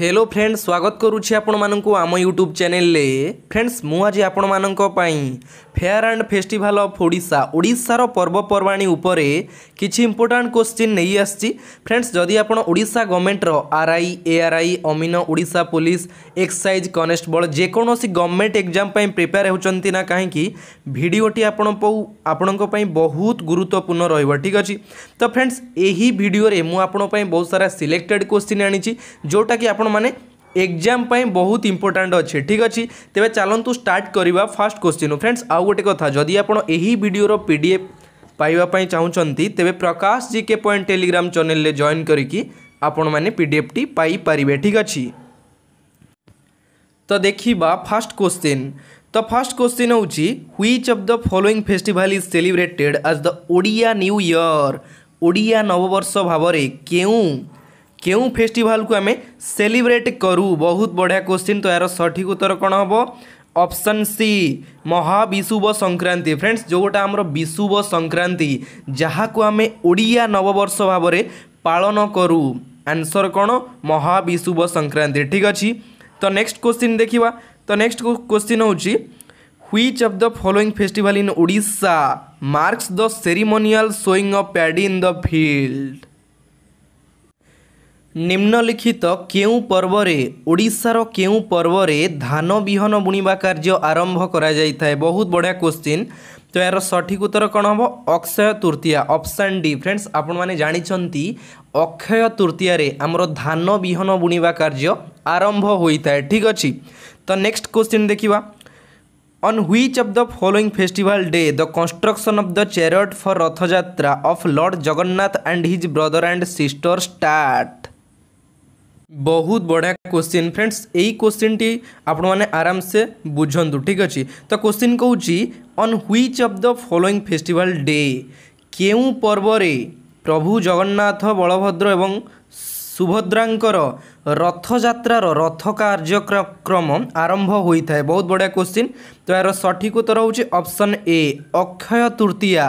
Hello friends स्वागत करुच्ची ଆପଣମାନଙ୍କୁ ଆମ ୟୁଟ୍ୟୁବ୍ ଚ୍ୟାନେଲରେ ଫ୍ରେଣ୍ଡସ୍ ମୁଁ ଆଜି ଆପଣମାନଙ୍କ ପାଇଁ fair and festival of Odisha ଓଡ଼ିଶାର ପର୍ବପର୍ବାଣୀ ଉପରେ କିଛି ଇମ୍ପୋର୍ଟାଣ୍ଟ କୋଶ୍ଚିନ୍ ନେଇ ଆସିଛି ଫ୍ରେଣ୍ଡସ୍ ଯଦି ଆପଣ ଓଡ଼ିଶା ଗଭର୍ଣ୍ଣମେଣ୍ଟର R I A R I ଅମିନ ଓଡ଼ିଶା ପୋଲିସ ଏକ୍ସାଇଜ୍ କନେଷ୍ଟବଳ ଯେକୌଣସି ଗଭର୍ଣ୍ଣମେଣ୍ଟ ଏକ୍ଜାମ୍ ପାଇଁ ପ୍ରିପେୟାର ହେଉଛନ୍ତି ନା କାହିଁକି ଭିଡ଼ିଓଟି ଆପଣ ଆପଣଙ୍କ ପାଇଁ ବହୁତ ଗୁରୁତ୍ୱପୂର୍ଣ୍ଣ ରହିବ ଠିକ୍ ଅଛି ତ ଫ୍ରେଣ୍ଡସ୍ ଏହି ଭିଡ଼ିଓରେ ମୁଁ ଆପଣଙ୍କ ପାଇଁ ବହୁତ ସାରା ସିଲେକ୍ଟେଡ଼ କୋଶ୍ଚିନ୍ ଆଣିଛି ଯେଉଁଟାକି ଆପଣ ଆପଣମାନେ ଏକ୍ଜାମ୍ ପାଇଁ ବହୁତ ଇମ୍ପୋର୍ଟାଣ୍ଟ ଅଛି ଠିକ୍ ଅଛି ତେବେ ଚାଲନ୍ତୁ ଷ୍ଟାର୍ଟ କରିବା ଫାଷ୍ଟ କ୍ୱେଶ୍ଚିନ୍ ଫ୍ରେଣ୍ଡସ୍ ଆଉ ଗୋଟେ କଥା ଯଦି ଆପଣ ଏହି ଭିଡ଼ିଓର ପି ଡି ଏଫ୍ ପାଇବା ପାଇଁ ଚାହୁଁଛନ୍ତି ତେବେ Prakash G K point telegram ଚ୍ୟାନେଲରେ ଜଏନ୍ କରିକି ଆପଣମାନେ ପି ଡି ଏଫ୍ଟି ପାଇପାରିବେ ଠିକ୍ ଅଛି ତ ଦେଖିବା ଫାଷ୍ଟ କ୍ୱେଶ୍ଚିନ୍ ତ ଫାଷ୍ଟ କ୍ୱେଶ୍ଚିନ୍ ହେଉଛି which of the following festival is celebrated as the Odia new year Odia ନବବର୍ଷ ଭାବରେ କେଉଁ କେଉଁ ଫେଷ୍ଟିଭାଲକୁ ଆମେ ସେଲିବ୍ରେଟ୍ କରୁ ବହୁତ ବଢ଼ିଆ କୋଶ୍ଚିନ୍ ତ ଏହାର ସଠିକ୍ ଉତ୍ତର କ'ଣ ହେବ option C Mahabishuba Sankranti friends ଯେଉଁଟା ଆମର ବିଷୁବ ସଂକ୍ରାନ୍ତି ଯାହାକୁ ଆମେ ଓଡ଼ିଆ ନବବର୍ଷ ଭାବରେ ପାଳନ କରୁ ଆନ୍ସର୍ କ'ଣ ମହାବିଷୁବ ସଂକ୍ରାନ୍ତି ଠିକ୍ ଅଛି ତ ନେକ୍ସଟ କୋଶ୍ଚିନ୍ ଦେଖିବା ତ ନେକ୍ସଟ କୋଶ୍ଚିନ୍ ହେଉଛି which of the following festival in odisha marks the ceremonial sowing of paddy in the field ନିମ୍ନଲିଖିତ କେଉଁ ପର୍ବରେ ଓଡ଼ିଶାର କେଉଁ ପର୍ବରେ ଧାନ ବିହନ ବୁଣିବା କାର୍ଯ୍ୟ ଆରମ୍ଭ କରାଯାଇଥାଏ ବହୁତ ବଢ଼ିଆ বঢ়িয়া ତ ଏହାର ସଠିକ୍ ଉତ୍ତର କ'ଣ ହେବ Akshaya Tritiya option D friends ଆପଣମାନେ ଜାଣିଛନ୍ତି ଅକ୍ଷୟ ତୃତୀୟାରେ ଆମର ଧାନ ବିହନ ବୁଣିବା କାର୍ଯ୍ୟ ଆରମ୍ଭ ହୋଇଥାଏ ଠିକ୍ ଅଛି ତ ନେକ୍ସଟ କୋଶ୍ଚିନ୍ ଦେଖିବା on which of the following festival day the construction of the chariot for Rathayatra of lord Jagannath and his brother and sister start ବହୁତ ବଢ଼ିଆ କୋଶ୍ଚିନ୍ ଫ୍ରେଣ୍ଡସ୍ ଏଇ କୋଶ୍ଚିନ୍ଟି ଆପଣମାନେ ଆରାମସେ ବୁଝନ୍ତୁ ଠିକ୍ ଅଛି ତ କୋଶ୍ଚିନ୍ କହୁଛି on which of the following festival day କେଉଁ ପର୍ବରେ ପ୍ରଭୁ ଜଗନ୍ନାଥ ବଳଭଦ୍ର ଏବଂ ସୁଭଦ୍ରାଙ୍କର ରଥଯାତ୍ରାର ରଥ କାର୍ଯ୍ୟକ୍ରମ ଆରମ୍ଭ ହୋଇଥାଏ ବହୁତ ବଢ଼ିଆ କୋଶ୍ଚିନ୍ ତ ଏହାର ସଠିକ୍ ଉତ୍ତର ହେଉଛି ଅପସନ୍ ଏ ଅକ୍ଷୟ ତୃତୀୟା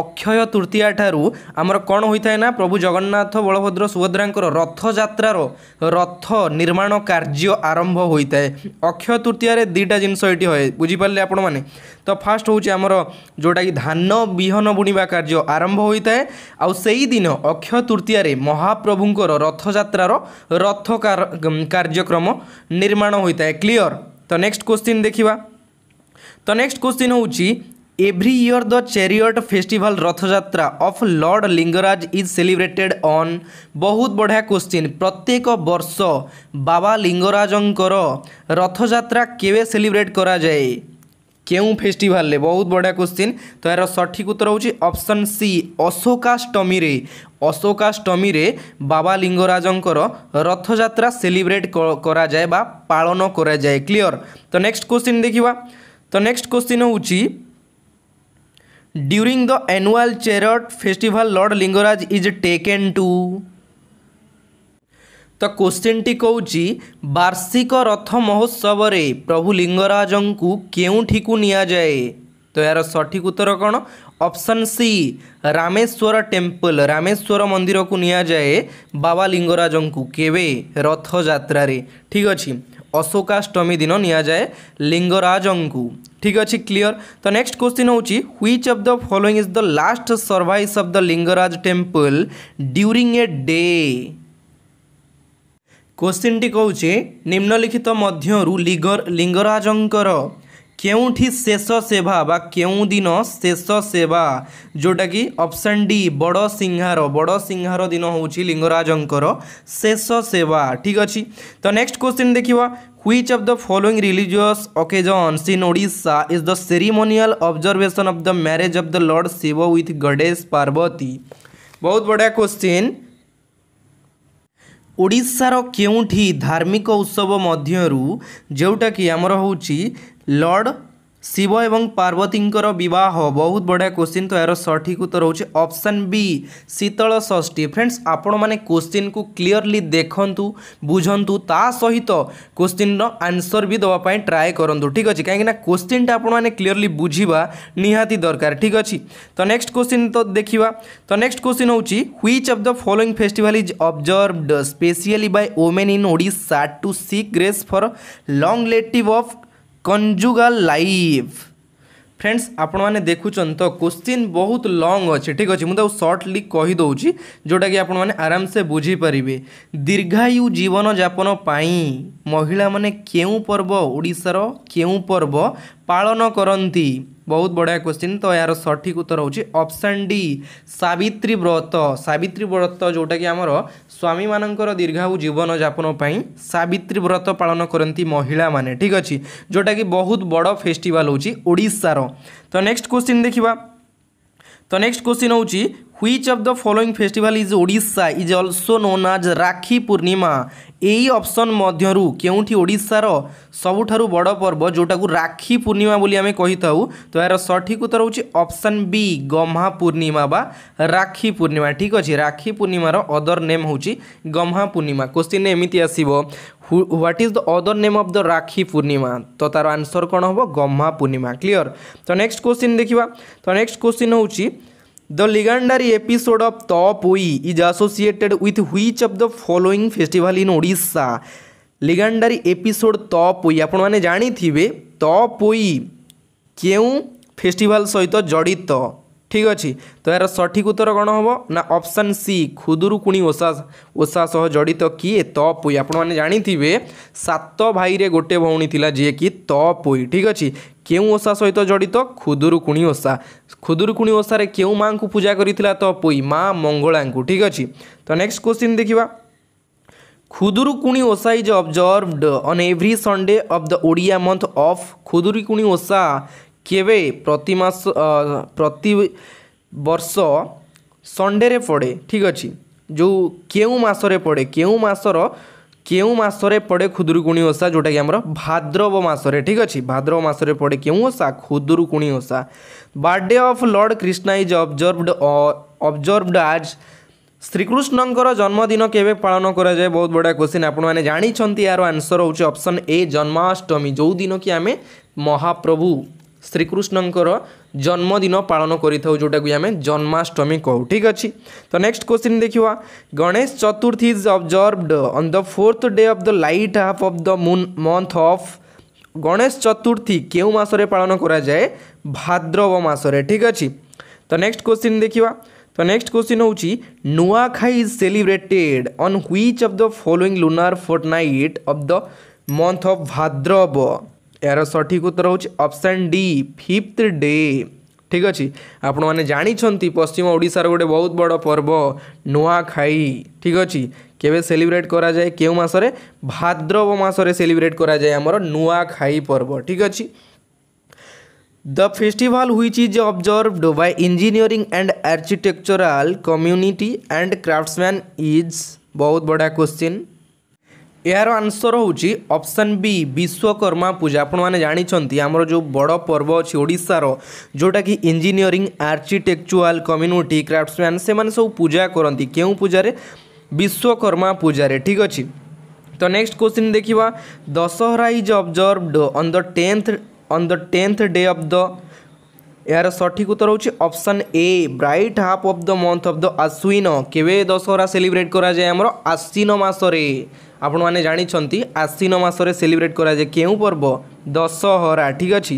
ଅକ୍ଷୟ ତୃତୀୟା ଠାରୁ ଆମର କ'ଣ ହୋଇଥାଏ ନା ପ୍ରଭୁ ଜଗନ୍ନାଥ ବଳଭଦ୍ର ସୁଭଦ୍ରାଙ୍କର ରଥଯାତ୍ରାର ରଥ ନିର୍ମାଣ କାର୍ଯ୍ୟ ଆରମ୍ଭ ହୋଇଥାଏ ଅକ୍ଷୟ ତୃତୀୟାରେ ଦୁଇଟା ଜିନିଷ ଏଠି ହୁଏ ବୁଝିପାରିଲେ ଆପଣମାନେ ତ ଫାର୍ଷ୍ଟ ହେଉଛି ଆମର ଯେଉଁଟାକି ଧାନ ବିହନ ବୁଣିବା କାର୍ଯ୍ୟ ଆରମ୍ଭ ହୋଇଥାଏ ଆଉ ସେହିଦିନ ଅକ୍ଷୟ ତୃତୀୟାରେ ମହାପ୍ରଭୁଙ୍କର ରଥଯାତ୍ରାର ରଥ କାର୍ଯ୍ୟକ୍ରମ ନିର୍ମାଣ ହୋଇଥାଏ କ୍ଲିଅର ତ ନେକ୍ସଟ କୋଶ୍ଚିନ୍ ଦେଖିବା ତ ନେକ୍ସଟ କୋଶ୍ଚିନ୍ ହେଉଛି Every year, the chariot festival Rathayatra of lord Lingaraj is celebrated on ବହୁତ ବଢ଼ିଆ କୋଶ୍ଚିନ୍ ପ୍ରତ୍ୟେକ ବର୍ଷ ବାବା ଲିଙ୍ଗରାଜଙ୍କର ରଥଯାତ୍ରା କେବେ ସେଲିବ୍ରେଟ୍ କରାଯାଏ କେଉଁ ଫେଷ୍ଟିଭାଲରେ ବହୁତ ବଢ଼ିଆ କୋଶ୍ଚିନ୍ ତ ଏହାର ସଠିକ୍ ଉତ୍ତର ହେଉଛି ଅପସନ୍ ସି ଅଶୋକାଷ୍ଟମୀରେ ଅଶୋକାଷ୍ଟମୀରେ ବାବା ଲିଙ୍ଗରାଜଙ୍କର ରଥଯାତ୍ରା ସେଲିବ୍ରେଟ୍ କରାଯାଏ ବା ପାଳନ କରାଯାଏ କ୍ଲିଅର୍ ତ ନେକ୍ସଟ କୋଶ୍ଚିନ୍ ଦେଖିବା ତ ନେକ୍ସଟ କୋଶ୍ଚିନ୍ ହେଉଛି During the annual chariot festival, Lord Lingaraj is taken to. ତ କୋଶ୍ଚିନ୍ଟି କହୁଛି ବାର୍ଷିକ ରଥ ମହୋତ୍ସବରେ ପ୍ରଭୁ ଲିଙ୍ଗରାଜଙ୍କୁ କେଉଁଠିକୁ ନିଆଯାଏ ତ ଏହାର ସଠିକ୍ ଉତ୍ତର କ'ଣ option C Rameswar temple Rameswar ମନ୍ଦିରକୁ ନିଆଯାଏ ବାବା ଲିଙ୍ଗରାଜଙ୍କୁ କେବେ ରଥଯାତ୍ରାରେ ଠିକ୍ ଅଛି অশোকাষ্টমী দিন নিয়াযাଏ লিঙ্গরাজঙ্কু ঠিক অছি ক্লিয়র তো নেক্সট কোশ্চিন হচ্ছে which of the following is the last service of the Lingaraj temple during a day কোশ্চিনটি কৌছে নিম্নলিখিত মধ্যরু লিঙ্গরাজঙ্কর क्योंठी शेष सेवा बा क्यों दिन शेष सेवा जोटा कि ऑप्शन डी बड़ सिंहार बड़ सिंहार दिन हूँ लिंगराज शेष सेवा ठीक अच्छे तो नेक्स्ट क्वेश्चन देखिवा which of the following religious occasions in Odisha is the ceremonial observation of the marriage of the lord Shiva with Ganesh Parvati बहुत बढ़िया क्वेश्चन ओडिशार के धार्मिक उत्सव मध्य जोटा कि आमर हूँ লর্ড শিব এবং পার্বতীঙ্কর বিবাহ বহুত বঢ়িয়া কোশ্চিন তো এর সঠিক উত্তর হচ্ছে option B Sitala Sasthi friends আপনার কোশ্চিন কু ক্লিয়রলি দেখন্তু বুঝন্তু তা সহিত কোশ্চিন্র আনসর বি দেওয়া ট্রাই করতু ঠিক আছে কিনা কোশ্চিনটা আপনার ক্লিয়রলি বুঝবা নিহাতি দরকার ঠিক আছে তো নেক্সট কোশ্চিন তো দেখা তো নেক্সট কোশ্চিন হচ্ছে which of the following festival is observed specially by women in Odisha to seek grace for longevity of conjugal life friends आपण मैंने देखुं तो क्वेश्चन बहुत लंग अच्छे ठीक अच्छे मुझे सर्टली कहीदे जोटा कि आपण मैंने आराम से बुझीपारे दीर्घायु जीवन जापन पाई महिला मैंने क्यों पर्व ओडार क्यों पर्व पालन करती ବହୁତ ବଢ଼ିଆ କ୍ୱେଶ୍ଚିନ୍ ତ ଏହାର ସଠିକ୍ ଉତ୍ତର ହେଉଛି ଅପସନ୍ ଡି ସାବିତ୍ରୀ ବ୍ରତ ସାବିତ୍ରୀ ବ୍ରତ ଯେଉଁଟାକି ଆମର ସ୍ୱାମୀମାନଙ୍କର ଦୀର୍ଘାଉ ଜୀବନଯାପନ ପାଇଁ ସାବିତ୍ରୀ ବ୍ରତ ପାଳନ କରନ୍ତି ମହିଳାମାନେ ଠିକ୍ ଅଛି ଯେଉଁଟାକି ବହୁତ ବଡ଼ ଫେଷ୍ଟିଭାଲ୍ ହେଉଛି ଓଡ଼ିଶାର ତ ନେକ୍ସଟ କ୍ୱେଶ୍ଚିନ୍ ଦେଖିବା ତ ନେକ୍ସଟ କ୍ୱେଶ୍ଚିନ୍ ହେଉଛି which of the following festival is Odisha is also known as Rakhi পূর্ণিমা এই অপসন মধ্যরু কেউঠি ওড়িশার সবুঠারু বড় পর্ব যেটা রাখি পূর্ণিমা বলে আমি কহিথাউ তো এর সঠিক উত্তর হচ্ছে অপসন বি গহ্মা পূর্ণিমা বা রাখি পূর্ণিমা ঠিক আছে রাখি পূর্ণিমার অদর নেম হচ্ছে গহ্মা পূর্ণিমা কোশ্চিন এমিতি আসব what is the other name of the Rakhi Purnima তো তার আনসর কোণ হব গহ্মা পূর্ণিমা ক্লিয়র তো নেক্সট কোশ্চিন দেখা তো নেক্সট কোশ্চিন হচ্ছে The legendary episode of Topoi is associated with which of the following festival in Odisha? Legendary episode Topoi ଆପଣମାନେ ଜାଣିଥିବେ Topoi କେଉଁ ଫେଷ୍ଟିଭାଲ ସହିତ ଜଡ଼ିତ ঠিক ଅଛି ତ ଏହାର ସଠିକ୍ ଉତ୍ତର କ'ଣ ହେବ ନା ଅପସନ୍ ସି ଖୁଦୁରୁକୁଣି ଓଷା ଓଷା ସହ ଜଡ଼ିତ କିଏ ତପୋଇ ଆପଣମାନେ ଜାଣିଥିବେ ସାତ ଭାଇରେ ଗୋଟେ ଭଉଣୀ ଥିଲା ଯିଏକି ତପୋଇ ଠିକ୍ ଅଛି କେଉଁ ଓଷା ସହିତ ଜଡ଼ିତ ଖୁଦୁରୁକୁଣି ଓଷା ଖୁଦୁରୁକୁଣି ଓଷାରେ କେଉଁ ମାଆଙ୍କୁ ପୂଜା କରିଥିଲା ତପୋଇ ମା ମଙ୍ଗଳାଙ୍କୁ ଠିକ୍ ଅଛି ତ ନେକ୍ସଟ କ୍ୱେଶ୍ଚିନ୍ ଦେଖିବା Khudurukuni Osha is observed on every Sunday of the Odia month of Khudurukuni Osha কেবে প্রতি মাস প্রতি বর্ষ সন্ডেরে পড়ে ঠিক আছে ଯେଉଁ କେଉଁ ମାସରେ ପଡ଼େ କେଉଁ ମାସର କେଉଁ ମାସରେ ପଡ଼େ ଖୁଦୁରୁକୁଣି ଓଷା ଯେଉଁଟାକି ଆମର ଭାଦ୍ରବ ମାସରେ ଠିକ୍ ଅଛି ଭାଦ୍ରବ ମାସରେ ପଡ଼େ କେଉଁ Osha Khudurukuni Osha birthday of lord Krishna is observed observed as ଶ୍ରୀକୃଷ୍ଣଙ୍କର ଜନ୍ମଦିନ କେବେ ପାଳନ କରାଯାଏ ବହୁତ ବଢ଼ିଆ କ୍ୱେଶ୍ଚିନ୍ ଆପଣମାନେ ଜାଣିଛନ୍ତି ଏହାର ଆନ୍ସର୍ ହେଉଛି ଅପସନ୍ ଏ ଜନ୍ମାଷ୍ଟମୀ ଯେଉଁ ଦିନ କି ଆମେ ମହାପ୍ରଭୁ ଶ୍ରୀକୃଷ୍ଣଙ୍କର ଜନ୍ମଦିନ ପାଳନ କରିଥାଉ ଯେଉଁଟାକୁ ଆମେ ଜନ୍ମାଷ୍ଟମୀ କହୁ ଠିକ୍ ଅଛି ତ ନେକ୍ସଟ କ୍ୱେଶ୍ଚିନ୍ ଦେଖିବା Ganesh Chaturthi is observed on the fourth day of the light half of the moon month of Ganesh Chaturthi କେଉଁ ମାସରେ ପାଳନ କରାଯାଏ ଭାଦ୍ରବ ମାସରେ ଠିକ୍ ଅଛି ତ ନେକ୍ସଟ କ୍ୱେଶ୍ଚିନ୍ ଦେଖିବା ତ ନେକ୍ସଟ କ୍ୱେଶ୍ଚିନ୍ ହେଉଛି Nuakhai is celebrated on which of the following lunar fortnight of the month of Bhadraba ଏହାର ସଠିକ୍ ଉତ୍ତର ହେଉଛି ଅପସନ୍ ଡି ଫିଫ୍ଥ ଡେ ଠିକ୍ ଅଛି ଆପଣମାନେ ଜାଣିଛନ୍ତି ପଶ୍ଚିମ ଓଡ଼ିଶାର ଗୋଟେ ବହୁତ ବଡ଼ ପର୍ବ ନୂଆଖାଇ ଠିକ୍ ଅଛି କେବେ ସେଲିବ୍ରେଟ୍ କରାଯାଏ କେଉଁ ମାସରେ ଭାଦ୍ରବ ମାସରେ ସେଲିବ୍ରେଟ୍ କରାଯାଏ ଆମର ନୂଆଖାଇ ପର୍ବ ଠିକ୍ ଅଛି the festival which is observed by engineering and architectural community and craftsmen is ବହୁତ ବଢ଼ିଆ କ୍ୱେଶ୍ଚିନ୍ यार answer option B Vishwakarma Puja आपण मैंने जानते आमर जो बड़ पर्व अच्छी ओडार जोटा कि इंजीनियरिंग आर्किटेक्चुआल कम्युनिटी क्राफ्टमैन से मैंने सब पूजा करती क्यों पूजा विश्वकर्मा पूजा ठीक अच्छे तो नेक्स्ट क्वेश्चन देखा Dussehra is observed on the tenth on the tenth day of the यार सठिक उत्तर हूँ option A bright half of the month of the Ashwin केवे दशहरा सेलिब्रेट कराए आमर आश्विन मसरे ଆପଣମାନେ ଜାଣିଛନ୍ତି ଆଶ୍ୱିନ ମାସରେ ସେଲିବ୍ରେଟ୍ କରାଯାଏ କେଉଁ ପର୍ବ ଦଶହରା ଠିକ୍ ଅଛି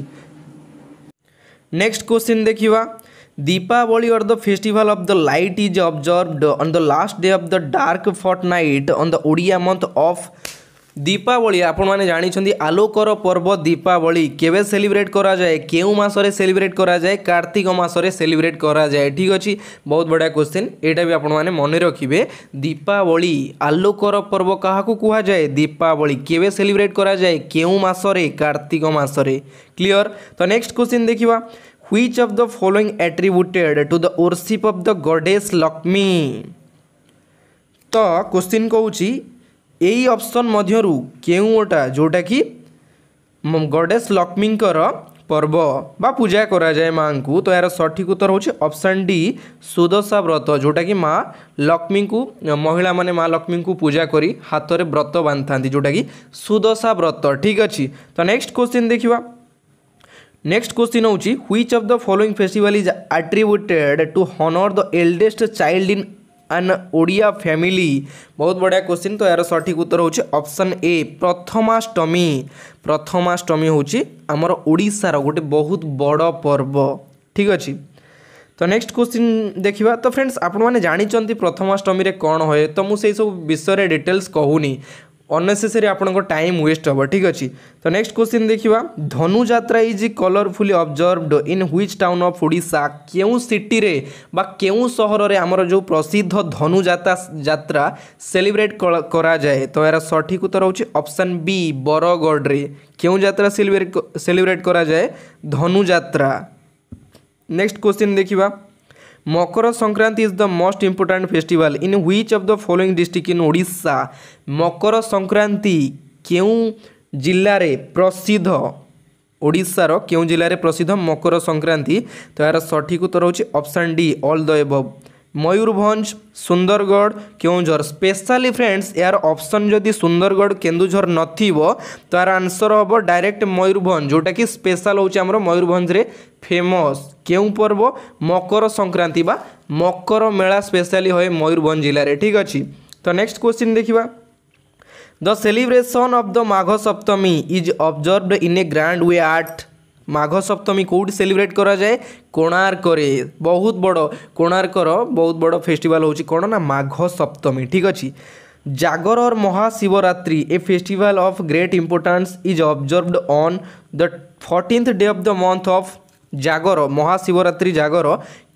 ନେକ୍ସଟ କ୍ୱେଶ୍ଚିନ୍ ଦେଖିବା Deepavali or the festival of the light is observed on the last day of the dark fortnight on the Odia month of Deepavali ଆପଣମାନେ ଜାଣିଛନ୍ତି ଆଲୋକର ପର୍ବ ଦୀପାବଳି କେବେ ସେଲିବ୍ରେଟ୍ କରାଯାଏ କେଉଁ ମାସରେ ସେଲିବ୍ରେଟ୍ କରାଯାଏ କାର୍ତ୍ତିକ ମାସରେ ସେଲିବ୍ରେଟ୍ କରାଯାଏ ଠିକ୍ ଅଛି ବହୁତ ବଢ଼ିଆ କ୍ୱେଶ୍ଚିନ୍ ଏଇଟା ବି ଆପଣମାନେ ମନେ ରଖିବେ ଦୀପାବଳି ଆଲୋକର ପର୍ବ କାହାକୁ କୁହାଯାଏ ଦୀପାବଳି କେବେ ସେଲିବ୍ରେଟ୍ କରାଯାଏ କେଉଁ ମାସରେ କାର୍ତ୍ତିକ ମାସରେ କ୍ଲିଅର୍ ତ ନେକ୍ସଟ କ୍ୱେଶ୍ଚିନ୍ ଦେଖିବା which of the following attributed to the worship of the goddess Lakshmi ତ କ୍ୱେଶ୍ଚିନ୍ କହୁଛି ଏଇ ଅପସନ୍ ମଧ୍ୟରୁ କେଉଁଟା ଯେଉଁଟାକି ଗଡ଼େସ୍ ଲକ୍ଷ୍ମୀଙ୍କର ପର୍ବ ବା ପୂଜା କରାଯାଏ ମାଆଙ୍କୁ ତ ଏହାର ସଠିକ୍ ଉତ୍ତର ହେଉଛି ଅପସନ୍ ଡି ସୁଦଶା ବ୍ରତ ଯେଉଁଟାକି ମା ଲକ୍ଷ୍ମୀଙ୍କୁ ମହିଳାମାନେ ମା ଲକ୍ଷ୍ମୀଙ୍କୁ ପୂଜା କରି ହାତରେ ବ୍ରତ ବାନ୍ଧିଥାନ୍ତି ଯେଉଁଟାକି ସୁଦଶା ବ୍ରତ ଠିକ୍ ଅଛି ତ ନେକ୍ସଟ କୋଶ୍ଚିନ୍ ଦେଖିବା ନେକ୍ସଟ କୋଶ୍ଚିନ୍ ହେଉଛି which of the following festival is attributed to honour the eldest child in an Odia family ବହୁତ ବଢ଼ିଆ କୋଶ୍ଚିନ୍ ତ ଏହାର ସଠିକ୍ ଉତ୍ତର ହେଉଛି ଅପସନ୍ ଏ ପ୍ରଥମାଷ୍ଟମୀ ପ୍ରଥମାଷ୍ଟମୀ ହେଉଛି ଆମର ଓଡ଼ିଶାର ଗୋଟେ ବହୁତ ବଡ଼ ପର୍ବ ଠିକ୍ ଅଛି ତ ନେକ୍ସଟ କୋଶ୍ଚିନ୍ ଦେଖିବା ତ ଫ୍ରେଣ୍ଡସ୍ ଆପଣମାନେ ଜାଣିଛନ୍ତି ପ୍ରଥମାଷ୍ଟମୀରେ କ'ଣ ହୁଏ ତ ମୁଁ ସେହିସବୁ ବିଷୟରେ ଡିଟେଲ୍ସ କହୁନି অনেসেসারি আপনার টাইম ওয়েস্ট হব ঠিক অছি তো নেক্সট কোশ্চিন দেখা Dhanuyatra is colourfully observed in which town of Odisha কেউ সিটিরে বা কেউ সহরের আমার যে প্রসিদ্ধ ধনুযাত্রা যাত্রা সেলিব্রেট করা যায় তো এর সঠিক উত্তর হচ্ছে অপশন বি বরগড়ে কেউ যাত্রা সেলিব্রেট সেলিব্রেট করা যায় ধনুযাত্রা নেক্সট কোশ্চিন দেখা Makar Sankranti is the most important festival in which of the following district in Odisha Makar Sankranti କେଉଁ ଜିଲ୍ଲାରେ ପ୍ରସିଦ୍ଧ ଓଡ଼ିଶାର କେଉଁ ଜିଲ୍ଲାରେ ପ୍ରସିଦ୍ଧ ମକର ସଂକ୍ରାନ୍ତି ତ ଏହାର ସଠିକ ଉତ୍ତର ହେଉଛି option D all the above Mayurbhanj Sundargarh Keonjhar specially friends এর অপশন যদি সুন্দরগড় কেন্দুঝর নথিব তার আনসর হব ডাইরেক্ট ময়ূরভঞ্জ যেটাকি স্পেশাল হচ্ছে আমার ময়ূরভঞ্জরে ফেমস কেউ পর্ব মকর সংক্রান্তি বা মকর মেলা স্পেশালি হয় ময়ূরভঞ্জ জেলার ঠিক আছে তো নেক্সট কোশ্চিন দেখা দ celebration of the Magha Saptami is observed in a grand way at Magha Saptami কোউটি celebrate করা যায় কোণার্করে বহুত বড় কোণার্কর বহুত বড় ফেস্টিভাল হচ্ছে কোণ না মাঘ সপ্তমী ঠিক আছে জাগরর Mahashivratri a festival of great importance is observed on the fourteenth day of the month of Jagar Mahashivratri ଜାଗର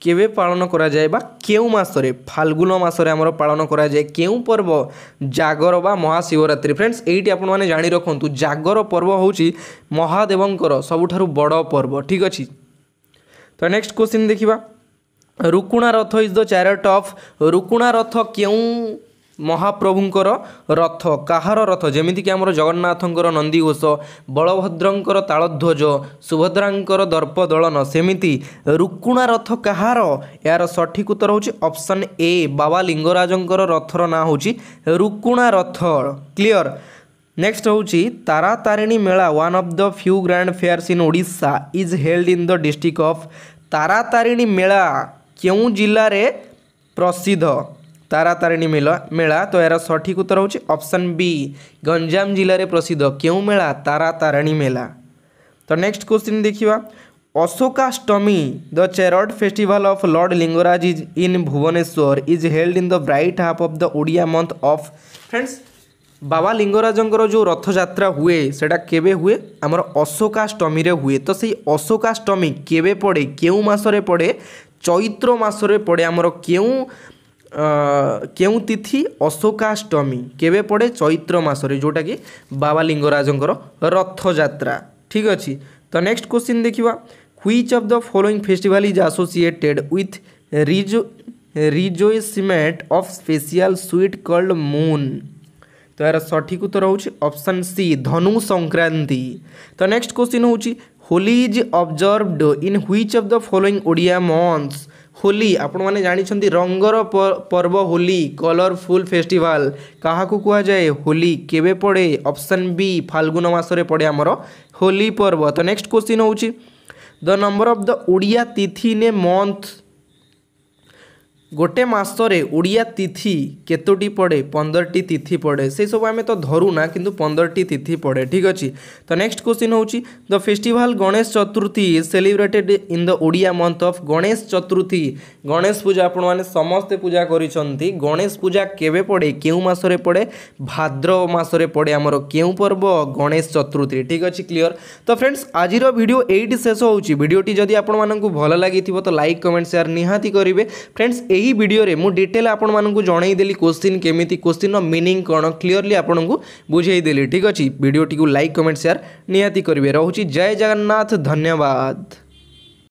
କେବେ ପାଳନ କରାଯାଏ ବା କେଉଁ ମାସରେ ଫାଲ୍ଗୁନ ମାସରେ ଆମର ପାଳନ କରାଯାଏ କେଉଁ ପର୍ବ ଜାଗର ବା ମହାଶିବରାତ୍ରି ଫ୍ରେଣ୍ଡସ୍ ଏଇଠି ଆପଣମାନେ ଜାଣି ରଖନ୍ତୁ ଜାଗର ପର୍ବ ହେଉଛି ମହାଦେବଙ୍କର ସବୁଠାରୁ ବଡ଼ ପର୍ବ ଠିକ୍ ଅଛି ତ ନେକ୍ସଟ କୋଶ୍ଚିନ୍ ଦେଖିବା Rukuna Ratha is the chariot of Rukuna Ratha କେଉଁ ମହାପ୍ରଭୁଙ୍କର ରଥ କାହାର ରଥ ଯେମିତିକି ଆମର ଜଗନ୍ନାଥଙ୍କର ନନ୍ଦିଘୋଷ ବଳଭଦ୍ରଙ୍କର ତାଳଧ୍ୱଜ ସୁଭଦ୍ରାଙ୍କର ଦର୍ପ ଦଳନ ସେମିତି ରୁକୁଣା ରଥ କାହାର ଏହାର ସଠିକ ଉତ୍ତର ହେଉଛି ଅପସନ୍ ଏ ବାବା ଲିଙ୍ଗରାଜଙ୍କର ରଥର ନାଁ ହେଉଛି ରୁକୁଣା ରଥ କ୍ଲିଅର ନେକ୍ସଟ ହେଉଛି Tara Tarini Mela one of the few grand fairs in Odisha is held in the district of Tara Tarini Mela କେଉଁ ଜିଲ୍ଲାରେ ପ୍ରସିଦ୍ଧ ତାରାତାରିଣୀ ମେଳ ମେଳା ତ ଏହାର ସଠିକ୍ ଉତ୍ତର ହେଉଛି ଅପସନ୍ ବି ଗଞ୍ଜାମ ଜିଲ୍ଲାରେ ପ୍ରସିଦ୍ଧ କେଉଁ ମେଳା ତାରାତାରିଣୀ ମେଳା ତ ନେକ୍ସଟ କୋଶ୍ଚିନ୍ ଦେଖିବା Ashokashtami the chariot festival of lord Lingaraj is in Bhubaneswar is held in the bright half of the Odia month of friends ବାବା ଲିଙ୍ଗରାଜଙ୍କର ଯେଉଁ ରଥଯାତ୍ରା ହୁଏ ସେଇଟା କେବେ ହୁଏ ଆମର ଅଶୋକାଷ୍ଟମୀରେ ହୁଏ ତ ସେଇ ଅଶୋକାଷ୍ଟମୀ କେବେ ପଡ଼େ କେଉଁ ମାସରେ ପଡ଼େ ଚୈତ୍ର ମାସରେ ପଡ଼େ ଆମର କେଉଁ କେଉଁ ତିଥି ଅଶୋକାଷ୍ଟମୀ କେବେ ପଡ଼େ ଚୈତ୍ର ମାସରେ ଯେଉଁଟାକି ବାବା ଲିଙ୍ଗରାଜଙ୍କର ରଥଯାତ୍ରା ଠିକ୍ ଅଛି ତ ନେକ୍ସଟ କୋଶ୍ଚିନ୍ ଦେଖିବା which of the following festival is associated with ରିଜୋ rejoicement of special sweet called moon ତ ଏହାର ସଠିକ୍ ଉତ୍ତର ହେଉଛି ଅପସନ୍ ସି ଧନୁ ସଂକ୍ରାନ୍ତି ତ ନେକ୍ସଟ କୋଶ୍ଚିନ୍ ହେଉଛି Holi is observed in which of the following Odia months Holi ଆପଣମାନେ ଜାଣିଛନ୍ତି ରଙ୍ଗର ପର୍ବ ହୋଲି କଲରଫୁଲ୍ ଫେଷ୍ଟିଭାଲ୍ କାହାକୁ କୁହାଯାଏ ହୋଲି କେବେ ପଡ଼େ ଅପସନ୍ ବି ଫାଲ୍ଗୁନ ମାସରେ ପଡ଼େ ଆମର ହୋଲି ପର୍ବ ତ ନେକ୍ସଟ କ୍ୱେଶ୍ଚିନ୍ ହେଉଛି the number of the Odia tithi ନେ ମନ୍ଥ ଗୋଟେ ମାସରେ ଓଡ଼ିଆ ତିଥି କେତୋଟି ପଡ଼େ ପନ୍ଦରଟି ତିଥି ପଡ଼େ ସେସବୁ ଆମେ ତ ଧରୁନା କିନ୍ତୁ ପନ୍ଦରଟି ତିଥି ପଡ଼େ ଠିକ୍ ଅଛି ତ ନେକ୍ସଟ କ୍ୱେଶ୍ଚିନ୍ ହେଉଛି the festival Ganesh Chaturthi celebrated in the Odia month of Ganesh Chaturthi Ganesh Puja ଆପଣମାନେ ସମସ୍ତେ ପୂଜା କରିଛନ୍ତି ଗଣେଶ ପୂଜା କେବେ ପଡ଼େ କେଉଁ ମାସରେ ପଡ଼େ ଭାଦ୍ର ମାସରେ ପଡ଼େ ଆମର କେଉଁ ପର୍ବ ଗଣେଶ ଚତୁର୍ଥୀ ଠିକ୍ ଅଛି କ୍ଲିଅର ତ ଫ୍ରେଣ୍ଡସ୍ ଆଜିର ଭିଡ଼ିଓ ଏଇଠି ଶେଷ ହେଉଛି ଭିଡ଼ିଓଟି ଯଦି ଆପଣମାନଙ୍କୁ ଭଲ ଲାଗିଥିବ ତ ଲାଇକ୍ କମେଣ୍ଟ ସେୟାର ନିହାତି କରିବେ ଫ୍ରେଣ୍ଡସ୍ ଏଇ ଏହି ଭିଡ଼ିଓରେ ମୁଁ ଡିଟେଲ୍ ଆପଣମାନଙ୍କୁ ଜଣାଇଦେଲି କୋଶ୍ଚିନ୍ କେମିତି କୋଶ୍ଚିନ୍ର ମିନିଂ କ'ଣ କ୍ଲିଅରଲି ଆପଣଙ୍କୁ ବୁଝାଇଦେଲି ଠିକ୍ ଅଛି ଭିଡ଼ିଓଟିକୁ ଲାଇକ୍ କମେଣ୍ଟ ସେୟାର ନିହାତି କରିବେ ରହୁଛି ଜୟ ଜଗନ୍ନାଥ ଧନ୍ୟବାଦ